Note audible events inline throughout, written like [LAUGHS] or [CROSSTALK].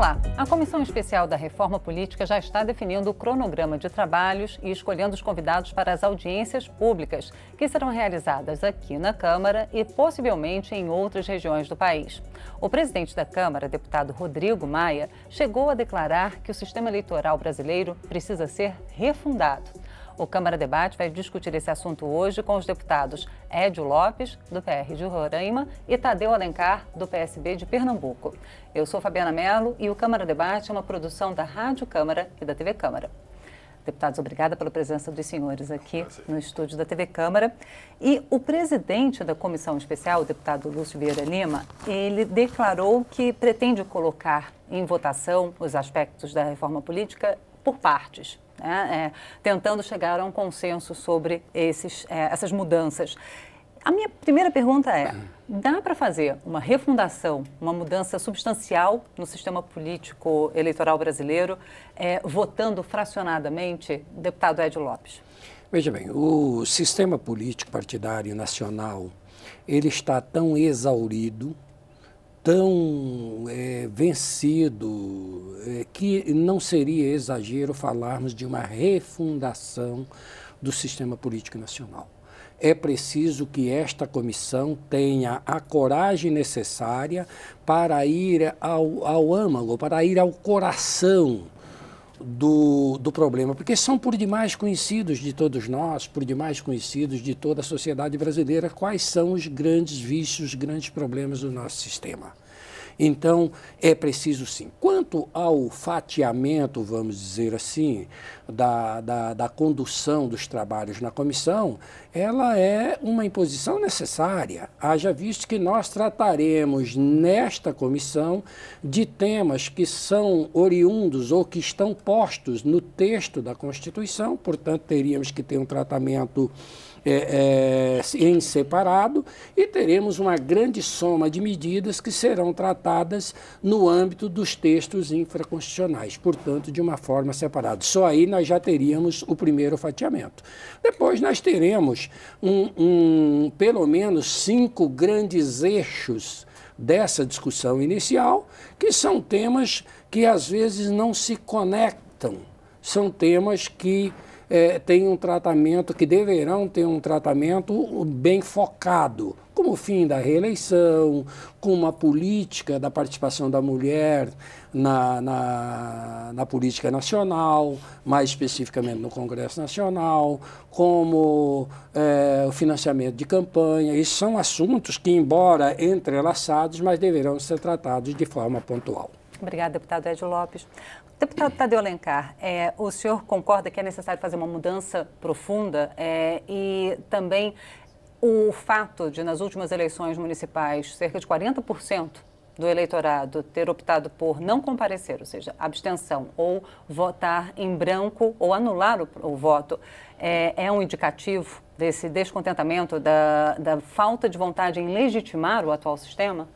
Olá! A Comissão Especial da Reforma Política já está definindo o cronograma de trabalhos e escolhendo os convidados para as audiências públicas, que serão realizadas aqui na Câmara e possivelmente em outras regiões do país. O presidente da Câmara, deputado Rodrigo Maia, chegou a declarar que o sistema eleitoral brasileiro precisa ser refundado. O Câmara Debate vai discutir esse assunto hoje com os deputados Édio Lopes, do PR de Roraima, e Tadeu Alencar, do PSB de Pernambuco. Eu sou Fabiana Mello e o Câmara Debate é uma produção da Rádio Câmara e da TV Câmara. Deputados, obrigada pela presença dos senhores aqui no estúdio da TV Câmara. E o presidente da comissão especial, o deputado Lúcio Vieira Lima, ele declarou que pretende colocar em votação os aspectos da reforma política por partes né, é, tentando chegar a um consenso sobre esses, é, essas mudanças. A minha primeira pergunta é: dá para fazer uma refundação, uma mudança substancial no sistema político eleitoral brasileiro, é, votando fracionadamente, deputado Ed Lopes? Veja bem, o sistema político partidário nacional ele está tão exaurido tão é, vencido é, que não seria exagero falarmos de uma refundação do sistema político nacional. É preciso que esta comissão tenha a coragem necessária para ir ao, ao âmago, para ir ao coração do, do problema, porque são por demais conhecidos de todos nós, por demais conhecidos de toda a sociedade brasileira, quais são os grandes vícios, os grandes problemas do nosso sistema. Então, é preciso sim. Quanto ao fatiamento, vamos dizer assim, da, da, da condução dos trabalhos na comissão, ela é uma imposição necessária, haja visto que nós trataremos nesta comissão de temas que são oriundos ou que estão postos no texto da Constituição, portanto, teríamos que ter um tratamento é, é, em separado e teremos uma grande soma de medidas que serão tratadas no âmbito dos textos infraconstitucionais, portanto, de uma forma separada. Só aí nós já teríamos o primeiro fatiamento. Depois nós teremos um, um pelo menos cinco grandes eixos dessa discussão inicial, que são temas que às vezes não se conectam, são temas que é, tem um tratamento, que deverão ter um tratamento bem focado, como o fim da reeleição, com uma política da participação da mulher na, na, na, política nacional, mais especificamente no Congresso Nacional, como é, o financiamento de campanha. Isso são assuntos que, embora entrelaçados, mas deverão ser tratados de forma pontual. Obrigada, deputado Edio Lopes. Deputado Tadeu Alencar, é, o senhor concorda que é necessário fazer uma mudança profunda é, e também o fato de, nas últimas eleições municipais, cerca de 40% do eleitorado ter optado por não comparecer, ou seja, abstenção, ou votar em branco ou anular o, o voto, é, é, um indicativo desse descontentamento, da, da falta de vontade em legitimar o atual sistema?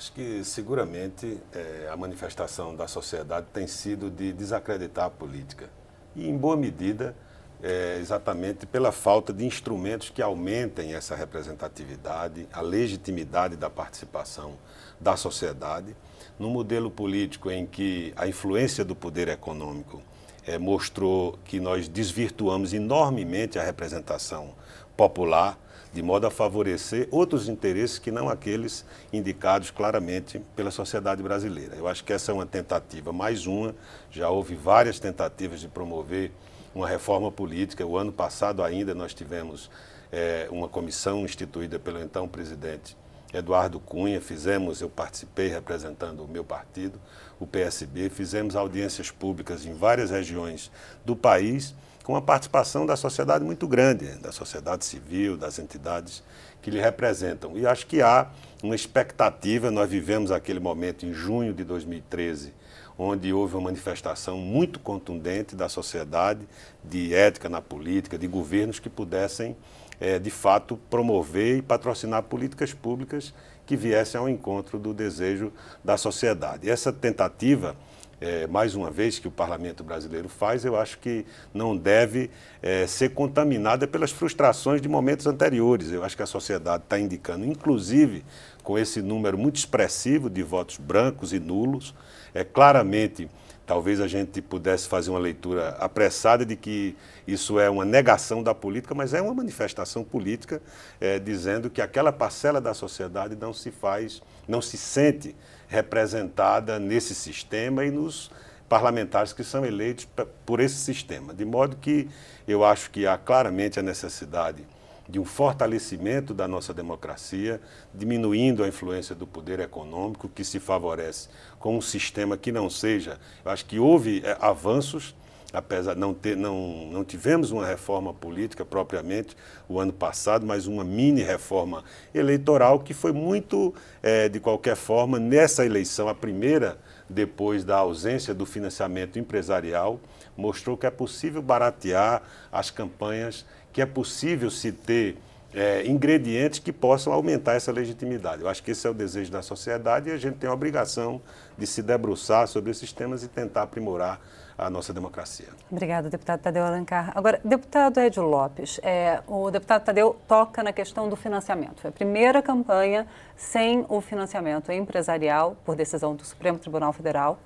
Acho que seguramente é, a manifestação da sociedade tem sido de desacreditar a política. E, em boa medida, é, exatamente pela falta de instrumentos que aumentem essa representatividade, a legitimidade da participação da sociedade, num modelo político em que a influência do poder econômico é, mostrou que nós desvirtuamos enormemente a representação popular de modo a favorecer outros interesses que não aqueles indicados claramente pela sociedade brasileira. Eu acho que essa é uma tentativa, mais uma. Já houve várias tentativas de promover uma reforma política. O ano passado ainda nós tivemos é, uma comissão instituída pelo então presidente Eduardo Cunha, fizemos, eu participei representando o meu partido, o PSB, fizemos audiências públicas em várias regiões do país com uma participação da sociedade muito grande, da sociedade civil, das entidades que lhe representam. E acho que há uma expectativa, nós vivemos aquele momento em junho de 2013, onde houve uma manifestação muito contundente da sociedade, de ética na política, de governos que pudessem, é, de fato, promover e patrocinar políticas públicas que viessem ao encontro do desejo da sociedade. E essa tentativa é, mais uma vez, que o parlamento brasileiro faz, eu acho que não deve é, ser contaminada pelas frustrações de momentos anteriores. Eu acho que a sociedade está indicando, inclusive com esse número muito expressivo de votos brancos e nulos, é claramente talvez a gente pudesse fazer uma leitura apressada de que isso é uma negação da política, mas é uma manifestação política é, dizendo que aquela parcela da sociedade não se faz não se sente representada nesse sistema e nos parlamentares que são eleitos por esse sistema. De modo que eu acho que há claramente a necessidade de um fortalecimento da nossa democracia, diminuindo a influência do poder econômico, que se favorece com um sistema que não seja. Eu acho que houve eh, avanços apesar não ter não, não tivemos uma reforma política propriamente o ano passado, mas uma mini reforma eleitoral que foi muito é, de qualquer forma nessa eleição a primeira depois da ausência do financiamento empresarial mostrou que é possível baratear as campanhas, que é possível se ter é, ingredientes que possam aumentar essa legitimidade. Eu acho que esse é o desejo da sociedade e a gente tem a obrigação de se debruçar sobre esses temas e tentar aprimorar a nossa democracia. Obrigada, deputado Tadeu Alencar. Agora, deputado Edio Lopes, é, o deputado Tadeu toca na questão do financiamento. Foi a primeira campanha sem o financiamento empresarial, por decisão do Supremo Tribunal Federal,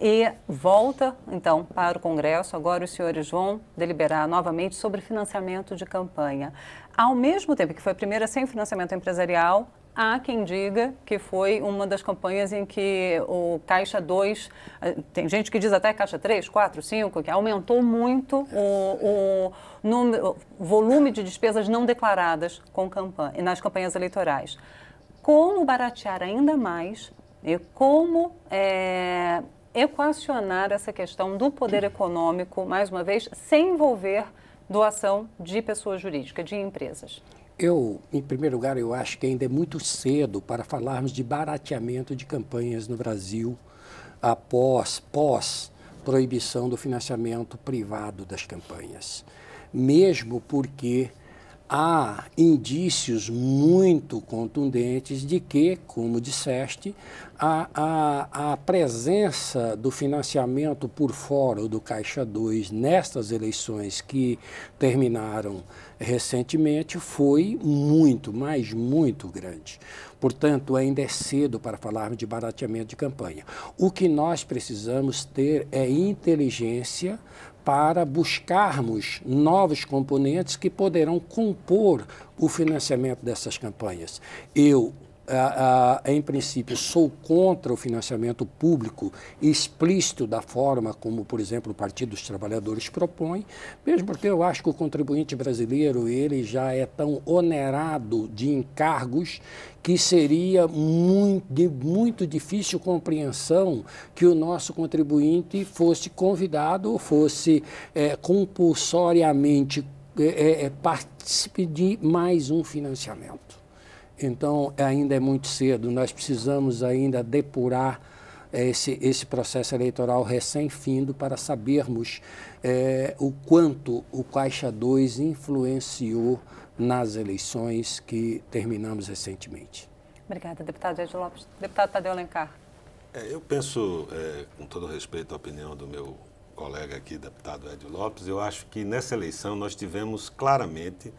e volta, então, para o Congresso. Agora os senhores vão deliberar novamente sobre financiamento de campanha. Ao mesmo tempo que foi a primeira sem financiamento empresarial, Há quem diga que foi uma das campanhas em que o Caixa 2, eh, tem gente que diz até Caixa 3, 4, 5, que aumentou muito o, o, número, o volume de despesas não declaradas com campanha, nas campanhas eleitorais. Como baratear ainda mais e como é, equacionar essa questão do poder econômico, mais uma vez, sem envolver doação de pessoas jurídicas, de empresas? Eu, em primeiro lugar, eu acho que ainda é muito cedo para falarmos de barateamento de campanhas no Brasil após pós proibição do financiamento privado das campanhas. Mesmo porque há indícios muito contundentes de que, como disseste, a, a, a presença do financiamento por fora do Caixa 2 nestas eleições que terminaram recentemente foi muito, mas muito grande. Portanto, ainda é cedo para falarmos de barateamento de campanha. O que nós precisamos ter é inteligência para buscarmos novos componentes que poderão compor o financiamento dessas campanhas. Eu em princípio, sou contra o financiamento público explícito da forma como, por exemplo, o Partido dos Trabalhadores propõe, mesmo porque eu acho que o contribuinte brasileiro ele já é tão onerado de encargos que seria muito, de muito difícil compreensão que o nosso contribuinte fosse convidado ou fosse é, compulsoriamente é, é, é participe de mais um financiamento. Então, ainda é muito cedo, nós precisamos ainda depurar eh, esse, esse processo eleitoral recém-findo para sabermos é, o quanto o Caixa 2 influenciou nas eleições que terminamos recentemente. Obrigada, deputado Ed Lopes. Deputado Tadeu Alencar. É, eu penso, é, com todo respeito à opinião do meu colega aqui, deputado Ed Lopes, eu acho que nessa eleição nós tivemos claramente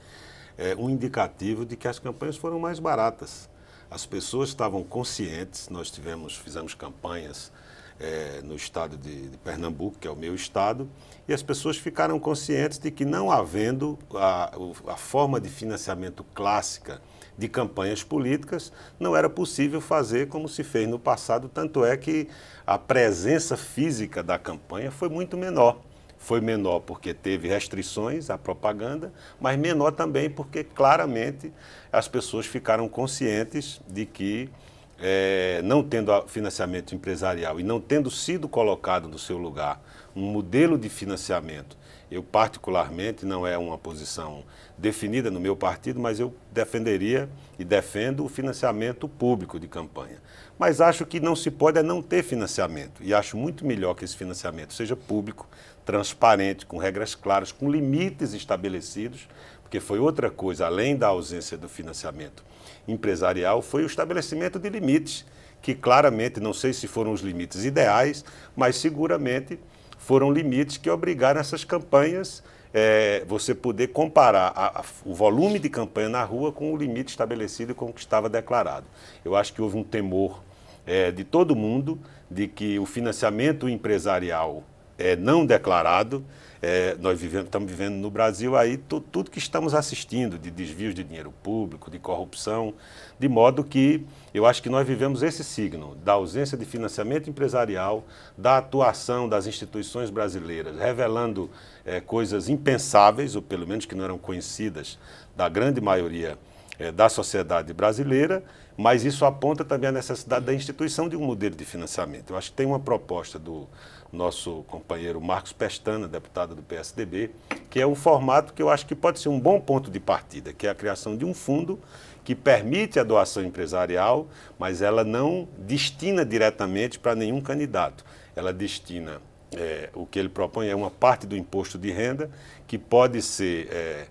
é um indicativo de que as campanhas foram mais baratas. As pessoas estavam conscientes, nós tivemos, fizemos campanhas é, no estado de, de, Pernambuco, que é o meu estado, e as pessoas ficaram conscientes de que, não havendo a, a forma de financiamento clássica de campanhas políticas, não era possível fazer como se fez no passado, tanto é que a presença física da campanha foi muito menor foi menor porque teve restrições à propaganda, mas menor também porque claramente as pessoas ficaram conscientes de que, é, não tendo financiamento empresarial e não tendo sido colocado no seu lugar um modelo de financiamento eu, particularmente, não é uma posição definida no meu partido, mas eu defenderia e defendo o financiamento público de campanha. Mas acho que não se pode é não ter financiamento. E acho muito melhor que esse financiamento seja público, transparente, com regras claras, com limites estabelecidos, porque foi outra coisa, além da ausência do financiamento empresarial, foi o estabelecimento de limites, que claramente, não sei se foram os limites ideais, mas seguramente foram limites que obrigaram essas campanhas é, você poder comparar a, a, o volume de campanha na rua com o limite estabelecido e com o que estava declarado. Eu acho que houve um temor é, de todo mundo de que o financiamento empresarial é, não declarado. É, nós vivemos, estamos vivendo no Brasil aí tu, tudo que estamos assistindo de desvios de dinheiro público, de corrupção, de modo que eu acho que nós vivemos esse signo da ausência de financiamento empresarial, da atuação das instituições brasileiras, revelando é, coisas impensáveis, ou pelo menos que não eram conhecidas da grande maioria é, da sociedade brasileira, mas isso aponta também a necessidade da instituição de um modelo de financiamento. Eu acho que tem uma proposta do nosso companheiro Marcos Pestana, deputado do PSDB, que é um formato que eu acho que pode ser um bom ponto de partida, que é a criação de um fundo que permite a doação empresarial, mas ela não destina diretamente para nenhum candidato. Ela destina, é, o que ele propõe é uma parte do imposto de renda que pode ser é,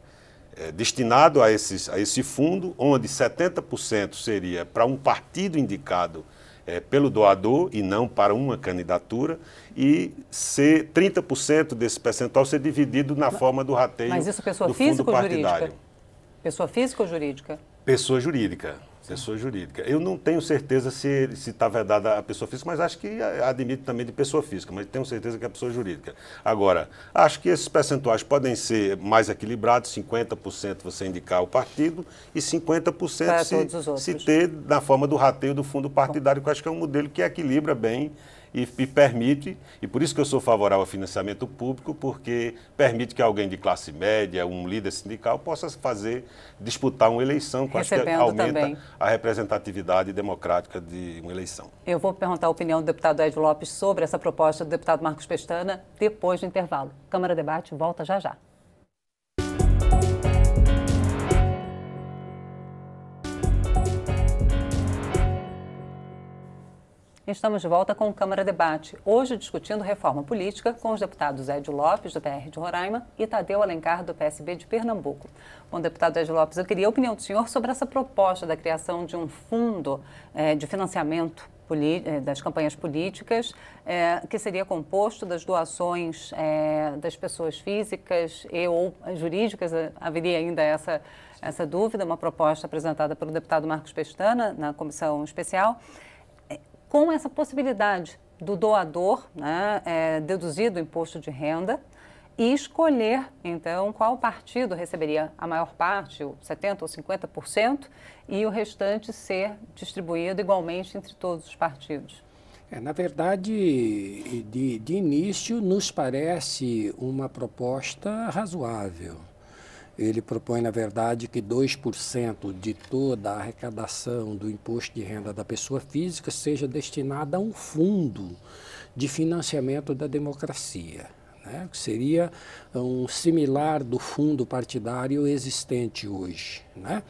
é, destinado a, esses, a esse fundo, onde 70% seria para um partido indicado é, pelo doador e não para uma candidatura, e ser 30% desse percentual ser dividido na mas, forma do rateio. Mas isso é pessoa física ou partidário. jurídica? Pessoa física ou jurídica? Pessoa jurídica. Pessoa jurídica. Eu não tenho certeza se está vedada a pessoa física, mas acho que admite também de pessoa física, mas tenho certeza que é a pessoa jurídica. Agora, acho que esses percentuais podem ser mais equilibrados, 50% você indicar o partido e 50% se, se ter na forma do rateio do fundo partidário, que eu acho que é um modelo que equilibra bem e, e permite, e por isso que eu sou favorável ao financiamento público, porque permite que alguém de classe média, um líder sindical, possa fazer, disputar uma eleição, que acho que aumenta também. a representatividade democrática de uma eleição. Eu vou perguntar a opinião do deputado Ed Lopes sobre essa proposta do deputado Marcos Pestana depois do intervalo. Câmara Debate volta já já. Estamos de volta com o Câmara Debate, hoje discutindo reforma política com os deputados Ed Lopes, do PR de Roraima, e Tadeu Alencar, do PSB de Pernambuco. Bom, deputado Ed Lopes, eu queria a opinião do senhor sobre essa proposta da criação de um fundo eh, de financiamento eh, das campanhas políticas, eh, que seria composto das doações das pessoas físicas e ou jurídicas, haveria ainda essa, essa dúvida, uma proposta apresentada pelo deputado Marcos Pestana na comissão especial com essa possibilidade do doador né, é, deduzir do imposto de renda e escolher, então, qual partido receberia a maior parte, 70% ou 50%, e o restante ser distribuído igualmente entre todos os partidos. É, na verdade, de, de início, nos parece uma proposta razoável. Ele propõe, na verdade, que 2% de toda a arrecadação do imposto de renda da pessoa física seja destinada a um fundo de financiamento da democracia, né? que seria um similar do fundo partidário existente hoje. Né?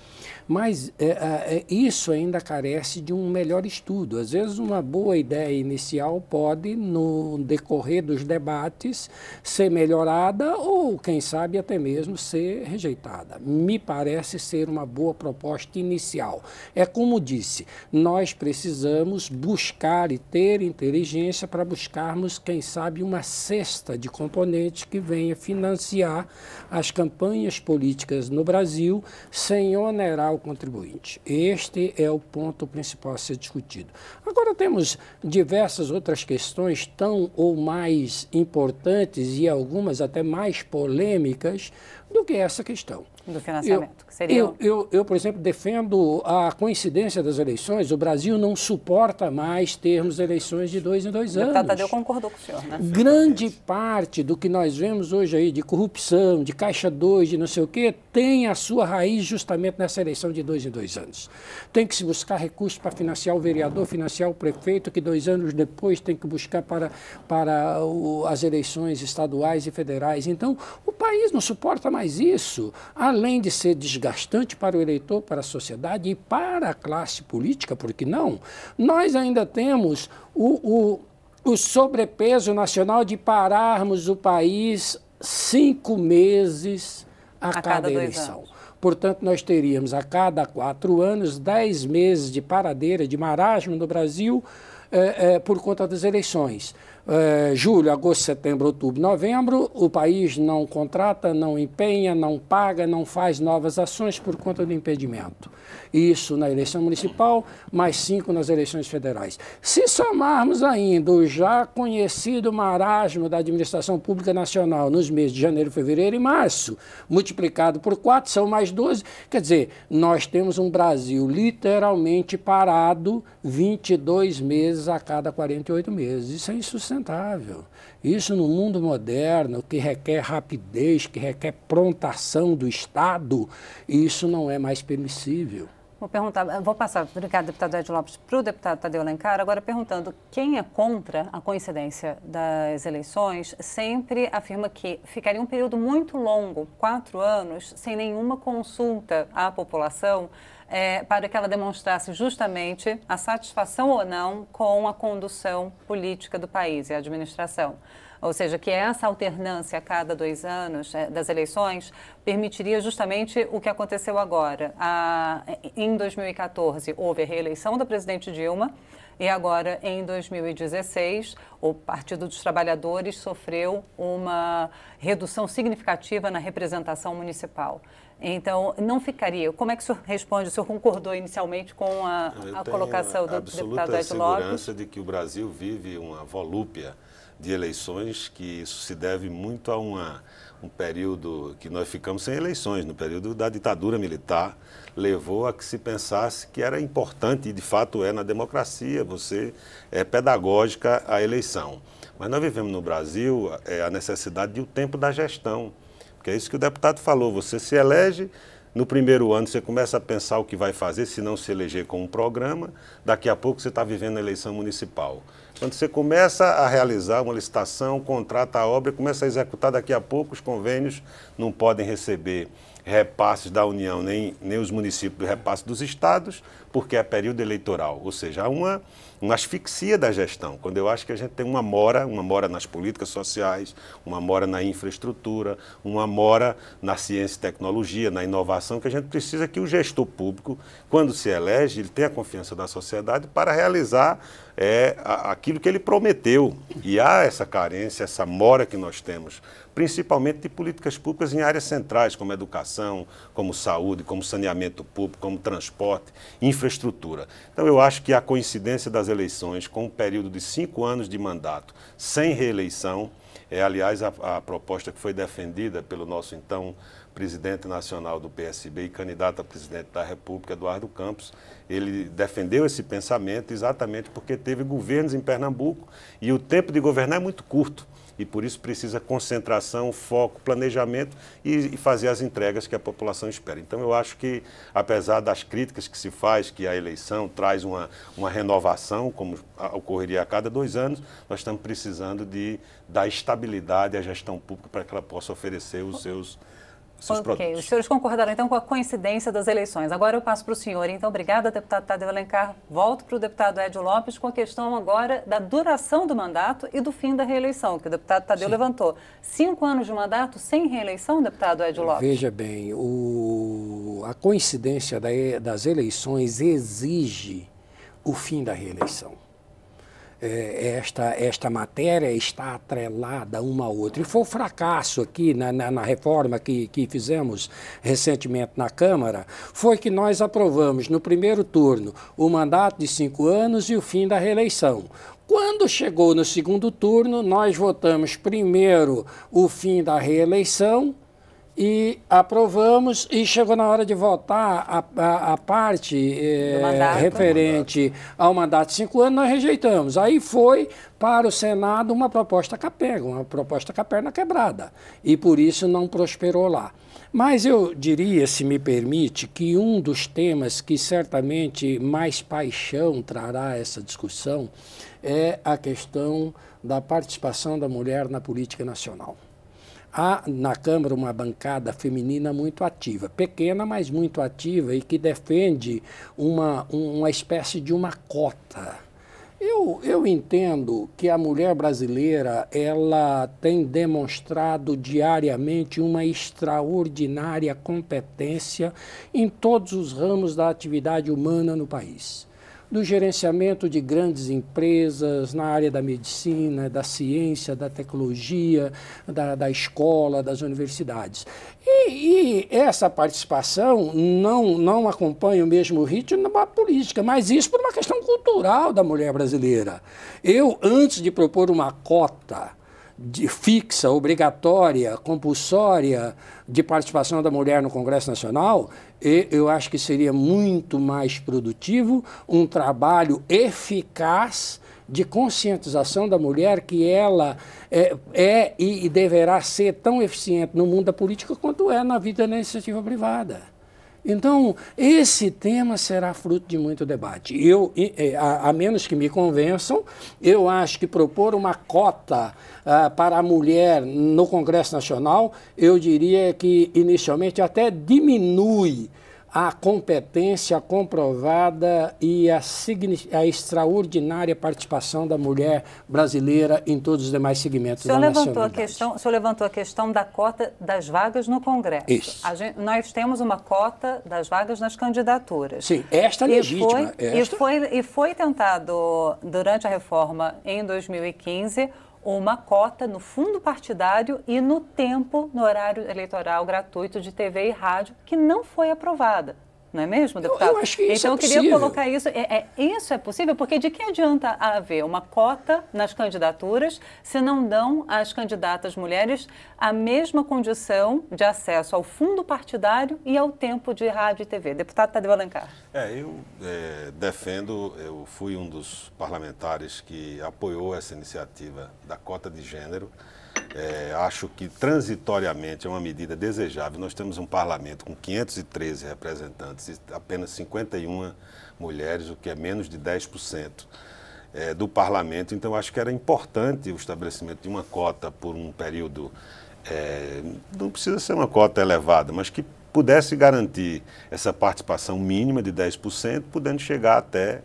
Mas é, é, isso ainda carece de um melhor estudo. Às vezes, uma boa ideia inicial pode, no decorrer dos debates, ser melhorada ou, quem sabe, até mesmo ser rejeitada. Me parece ser uma boa proposta inicial. É como disse, nós precisamos buscar e ter inteligência para buscarmos, quem sabe, uma cesta de componentes que venha financiar as campanhas políticas no Brasil sem sem onerar o contribuinte. Este é o ponto principal a ser discutido. Agora temos diversas outras questões tão ou mais importantes e algumas até mais polêmicas do que essa questão do financiamento? Eu, seria... eu, eu, eu, por exemplo, defendo a coincidência das eleições. O Brasil não suporta mais termos eleições de dois em dois anos. O Tadeu concordou com o senhor, né? Grande parte do que nós vemos hoje aí de corrupção, de caixa 2, de não sei o quê, tem a sua raiz justamente nessa eleição de dois em dois anos. Tem que se buscar recursos para financiar o vereador, financiar o prefeito, que dois anos depois tem que buscar para, para o, as eleições estaduais e federais. Então, o país não suporta mais isso. A além de ser desgastante para o eleitor, para a sociedade e para a classe política, porque não, nós ainda temos o, o, o sobrepeso nacional de pararmos o país cinco meses a, a cada, cada eleição. Portanto, nós teríamos a cada quatro anos dez meses de paradeira, de marasmo no Brasil, eh, eh, por conta das eleições é, julho, agosto, setembro, outubro, novembro, o país não contrata, não empenha, não paga, não faz novas ações por conta do impedimento. Isso na eleição municipal, mais cinco nas eleições federais. Se somarmos ainda o já conhecido marasmo da administração pública nacional nos meses de janeiro, fevereiro e março, multiplicado por quatro, são mais 12. Quer dizer, nós temos um Brasil literalmente parado 22 meses a cada 48 meses. Isso é insustentável sustentável. Isso no mundo moderno, que requer rapidez, que requer prontação do Estado, isso não é mais permissível. Vou perguntar, vou passar, obrigado, deputado Ed Lopes, para o deputado Tadeu Lencar, agora perguntando quem é contra a coincidência das eleições sempre afirma que ficaria um período muito longo, quatro anos, sem nenhuma consulta à população é, para que ela demonstrasse justamente a satisfação ou não com a condução política do país e a administração ou seja, que essa alternância a cada dois anos é, das eleições permitiria justamente o que aconteceu agora. A, em 2014, houve a reeleição da presidente Dilma. E agora, em 2016, o Partido dos Trabalhadores sofreu uma redução significativa na representação municipal. Então, não ficaria. Como é que o senhor responde? O senhor concordou inicialmente com a, a colocação do deputado Ed Lopes? Eu tenho segurança de que o Brasil vive uma volúpia de eleições, que isso se deve muito a uma, um período que nós ficamos sem eleições, no período da ditadura militar, levou a que se pensasse que era importante, e de fato é na democracia, você é pedagógica a eleição. Mas nós vivemos no Brasil é, a necessidade de o um tempo da gestão, porque é isso que o deputado falou, você se elege, no primeiro ano você começa a pensar o que vai fazer, se não se eleger com um programa, daqui a pouco você está vivendo a eleição municipal. Quando você começa a realizar uma licitação, contrata a obra e começa a executar daqui a pouco, os convênios não podem receber repasses da União, nem, nem os municípios repasses dos estados, porque é período eleitoral. Ou seja, há uma, uma asfixia da gestão, quando eu acho que a gente tem uma mora, uma mora nas políticas sociais, uma mora na infraestrutura, uma mora na ciência e tecnologia, na inovação, que a gente precisa que o gestor público, quando se elege, ele tenha a confiança da sociedade para realizar é, aquilo que ele prometeu. E há essa carência, essa mora que nós temos principalmente de políticas públicas em áreas centrais, como educação, como saúde, como saneamento público, como transporte, infraestrutura. Então, eu acho que a coincidência das eleições com um período de cinco anos de mandato sem reeleição é, aliás, a, a, proposta que foi defendida pelo nosso então presidente nacional do PSB e candidato a presidente da República, Eduardo Campos. Ele defendeu esse pensamento exatamente porque teve governos em Pernambuco e o tempo de governar é muito curto e por isso precisa concentração, foco, planejamento e, e, fazer as entregas que a população espera. Então eu acho que, apesar das críticas que se faz, que a eleição traz uma, uma renovação, como ocorreria a cada dois anos, nós estamos precisando de dar estabilidade à gestão pública para que ela possa oferecer os seus seus produtos. Ok, os senhores concordaram então com a coincidência das eleições. Agora eu passo para o senhor. Então, obrigada, deputado Tadeu Alencar. Volto para o deputado Edio Lopes com a questão agora da duração do mandato e do fim da reeleição, que o deputado Tadeu Sim. levantou. Cinco anos de mandato sem reeleição, deputado Edio Lopes? Veja bem, o... a coincidência das eleições exige o fim da reeleição. É, esta, esta matéria está atrelada uma a outra. E foi um fracasso aqui na, na, na, reforma que, que fizemos recentemente na Câmara, foi que nós aprovamos no primeiro turno o mandato de cinco anos e o fim da reeleição. Quando chegou no segundo turno, nós votamos primeiro o fim da reeleição e aprovamos e chegou na hora de votar a, a, a parte é, mandato, referente ao mandato de cinco anos, nós rejeitamos. Aí foi para o Senado uma proposta capenga, uma proposta com a perna quebrada, e por isso não prosperou lá. Mas eu diria, se me permite, que um dos temas que certamente mais paixão trará essa discussão é a questão da participação da mulher na política nacional. Há na Câmara uma bancada feminina muito ativa, pequena, mas muito ativa e que defende uma, uma espécie de uma cota. Eu, eu entendo que a mulher brasileira ela tem demonstrado diariamente uma extraordinária competência em todos os ramos da atividade humana no país do gerenciamento de grandes empresas na área da medicina, da ciência, da tecnologia, da, da escola, das universidades. E, e, essa participação não, não acompanha o mesmo ritmo da política, mas isso por uma questão cultural da mulher brasileira. Eu, antes de propor uma cota, de, fixa, obrigatória, compulsória de participação da mulher no Congresso Nacional, e eu acho que seria muito mais produtivo um trabalho eficaz de conscientização da mulher que ela é, é e deverá ser tão eficiente no mundo da política quanto é na vida da iniciativa privada. Então, esse tema será fruto de muito debate. Eu, é, a, a menos que me convençam, eu acho que propor uma cota uh, para a mulher no Congresso Nacional, eu diria que inicialmente até diminui a competência comprovada e a, a, extraordinária participação da mulher brasileira em todos os demais segmentos o da levantou a questão O senhor levantou a questão da cota das vagas no Congresso. Isso. Gente, nós temos uma cota das vagas nas candidaturas. Sim, esta é legítima. E foi, esta... e foi, e foi tentado, durante a reforma em 2015, uma cota no fundo partidário e no tempo no horário eleitoral gratuito de TV e rádio, que não foi aprovada. Não é mesmo, deputado? Eu, eu acho que isso então, é eu queria possível. colocar isso. É, é, isso é possível? Porque de que adianta haver uma cota nas candidaturas se não dão às candidatas mulheres a mesma condição de acesso ao fundo partidário e ao tempo de rádio e TV? Deputado Tadeu Alencar. É, eu é, defendo, eu fui um dos parlamentares que apoiou essa iniciativa da cota de gênero. É, acho que transitoriamente é uma medida desejável. Nós temos um parlamento com 513 representantes e apenas 51 mulheres, o que é menos de 10% é, do parlamento. Então, acho que era importante o estabelecimento de uma cota por um período. É, não precisa ser uma cota elevada, mas que pudesse garantir essa participação mínima de 10%, podendo chegar até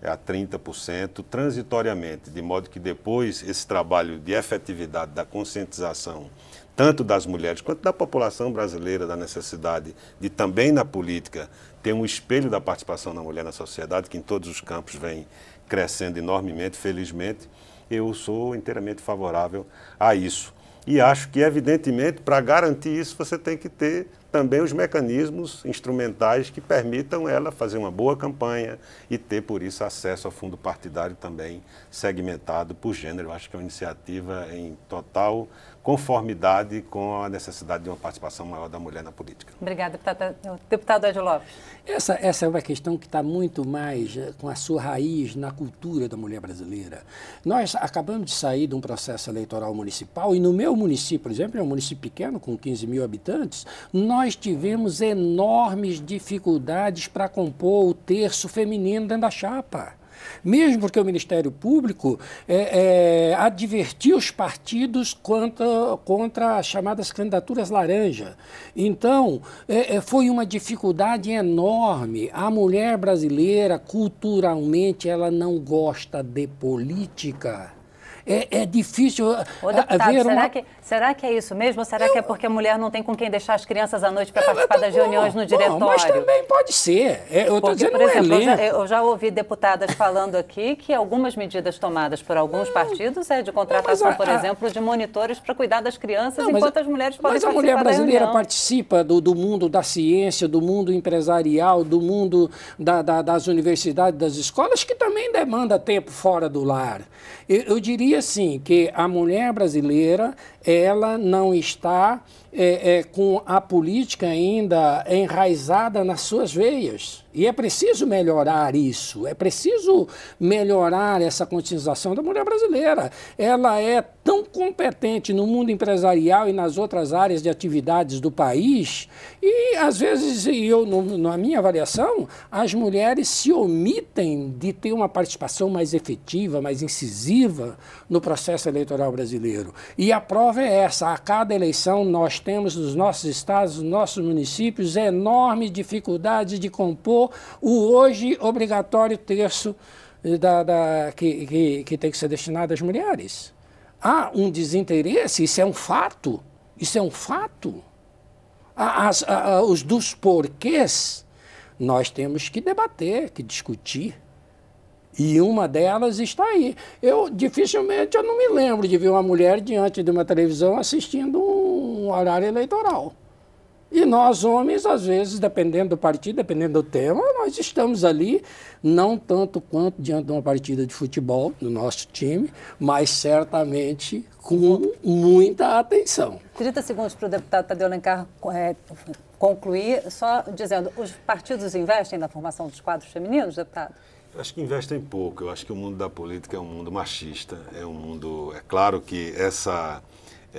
é a 30%, transitoriamente, de modo que depois esse trabalho de efetividade da conscientização, tanto das mulheres quanto da população brasileira, da necessidade de também na política ter um espelho da participação da mulher na sociedade, que em todos os campos vem crescendo enormemente, felizmente, eu sou inteiramente favorável a isso. E acho que, evidentemente, para garantir isso, você tem que ter também os mecanismos instrumentais que permitam ela fazer uma boa campanha e ter, por isso, acesso ao fundo partidário também segmentado por gênero. acho que é uma iniciativa em total conformidade com a necessidade de uma participação maior da mulher na política. Obrigada, deputada. Deputado Ed Lopes. Essa, essa é uma questão que está muito mais eh, com a sua raiz na cultura da mulher brasileira. Nós acabamos de sair de um processo eleitoral municipal e no meu município, por exemplo, é um município pequeno com 15 mil habitantes, nós tivemos enormes dificuldades para compor o terço feminino dentro da chapa mesmo porque o Ministério Público é, é, advertiu os partidos contra, contra as chamadas candidaturas laranja. Então, é, é, foi uma dificuldade enorme. A mulher brasileira, culturalmente, ela não gosta de política é, é difícil Ô, é, é deputado, haver será uma... Que, será que é isso mesmo? Ou será eu... que é porque a mulher não tem com quem deixar as crianças à noite para participar tô... das reuniões no diretório? Mas também pode ser. É, eu estou dizendo por exemplo, é eu, já, eu já ouvi deputadas falando aqui que algumas medidas tomadas por alguns hum. partidos é de contratação, a, por exemplo, de monitores para cuidar das crianças não, enquanto as mulheres podem Mas a mulher brasileira participa do, do mundo da ciência, do mundo empresarial, do mundo da, da, das universidades, das escolas, que também demanda tempo fora do lar. eu, eu diria assim, que a mulher brasileira, ela não está é, é, com a política ainda enraizada nas suas veias. E é preciso melhorar isso, é preciso melhorar essa conscientização da mulher brasileira. Ela é tão competente no mundo empresarial e nas outras áreas de atividades do país, e às vezes, eu, no, na minha avaliação, as mulheres se omitem de ter uma participação mais efetiva, mais incisiva no processo eleitoral brasileiro. E a prova é essa: a cada eleição nós temos nos nossos estados, nos nossos municípios, enormes dificuldades de compor o hoje obrigatório terço eh, da, da que, que, que tem que ser destinado às mulheres. Há um desinteresse, isso é um fato, isso é um fato. As, as, os dos porquês, nós temos que debater, que discutir. E uma delas está aí. Eu dificilmente eu não me lembro de ver uma mulher diante de uma televisão assistindo um horário eleitoral. E nós, homens, às vezes, dependendo do partido, dependendo do tema, nós estamos ali, não tanto quanto diante de uma partida de futebol do nosso time, mas certamente com muita atenção. 30 segundos para o deputado Tadeu Lencar é, concluir, só dizendo, os partidos investem na formação dos quadros femininos, deputado? acho que investem pouco. Eu acho que o mundo da política é um mundo machista, é um mundo... É claro que essa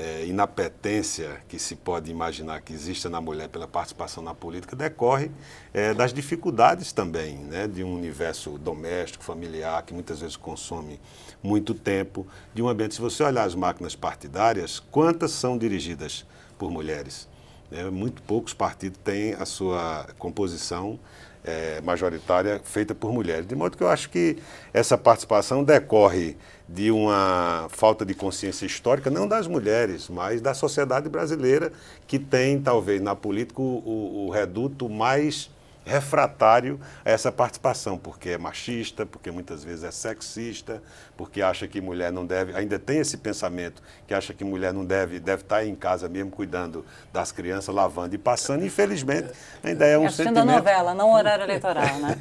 é, inapetência que se pode imaginar que exista na mulher pela participação na política decorre é, das dificuldades também né, de um universo doméstico, familiar, que muitas vezes consome muito tempo, de um ambiente. Se você olhar as máquinas partidárias, quantas são dirigidas por mulheres? É, muito poucos partidos têm a sua composição é, majoritária feita por mulheres. De modo que eu acho que essa participação decorre de uma falta de consciência histórica, não das mulheres, mas da sociedade brasileira, que tem, talvez, na política o, o reduto mais refratário a essa participação, porque é machista, porque muitas vezes é sexista, porque acha que mulher não deve, ainda tem esse pensamento que acha que mulher não deve, deve estar tá em casa mesmo cuidando das crianças, lavando e passando. Infelizmente, ainda é um é sentimento... novela, não horário [LAUGHS] eleitoral, né?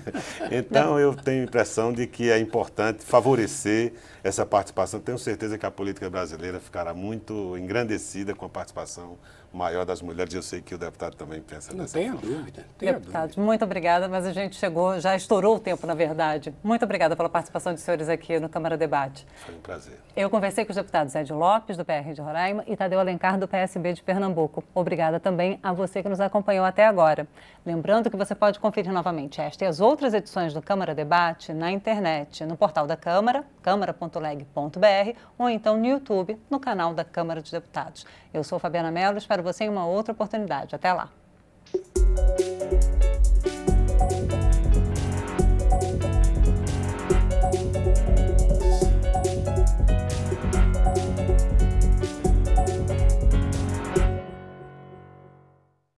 então, eu tenho a impressão de que é importante favorecer essa participação. Tenho certeza que a política brasileira ficará muito engrandecida com a participação maior das mulheres. Eu sei que o deputado também pensa Não tenho dúvida. Tenha deputado, dúvida. muito obrigada, mas a gente chegou, já estourou o tempo, na verdade. Muito obrigada pela participação de senhores aqui no Câmara Debate. Foi um prazer. Eu conversei com os deputados Ed Lopes, do PR de Roraima, e Tadeu Alencar, do PSB de Pernambuco. Obrigada também a você que nos acompanhou até agora. Lembrando que você pode conferir novamente esta e as outras edições do Câmara Debate na internet, no portal da Câmara, câmara.com www.leg.br ou então no YouTube, no canal da Câmara dos Deputados. Eu sou Fabiana Melo, espero você em uma outra oportunidade. Até lá!